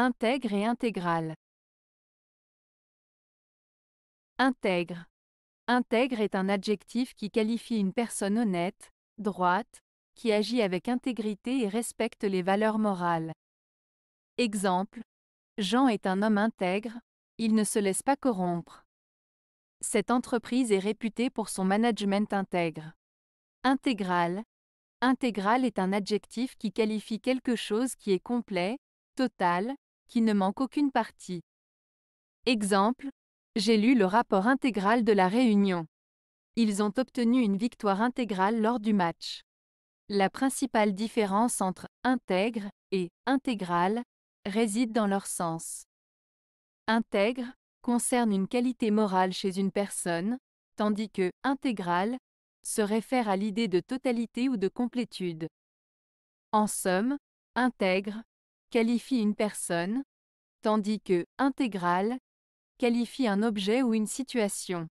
Intègre et intégrale. Intègre. Intègre est un adjectif qui qualifie une personne honnête, droite, qui agit avec intégrité et respecte les valeurs morales. Exemple. Jean est un homme intègre, il ne se laisse pas corrompre. Cette entreprise est réputée pour son management intègre. Intégrale. Intégral est un adjectif qui qualifie quelque chose qui est complet, total, qui ne manque aucune partie. Exemple, j'ai lu le rapport intégral de la réunion. Ils ont obtenu une victoire intégrale lors du match. La principale différence entre intègre et intégrale réside dans leur sens. Intègre concerne une qualité morale chez une personne, tandis que intégrale se réfère à l'idée de totalité ou de complétude. En somme, intègre qualifie une personne, tandis que intégrale qualifie un objet ou une situation.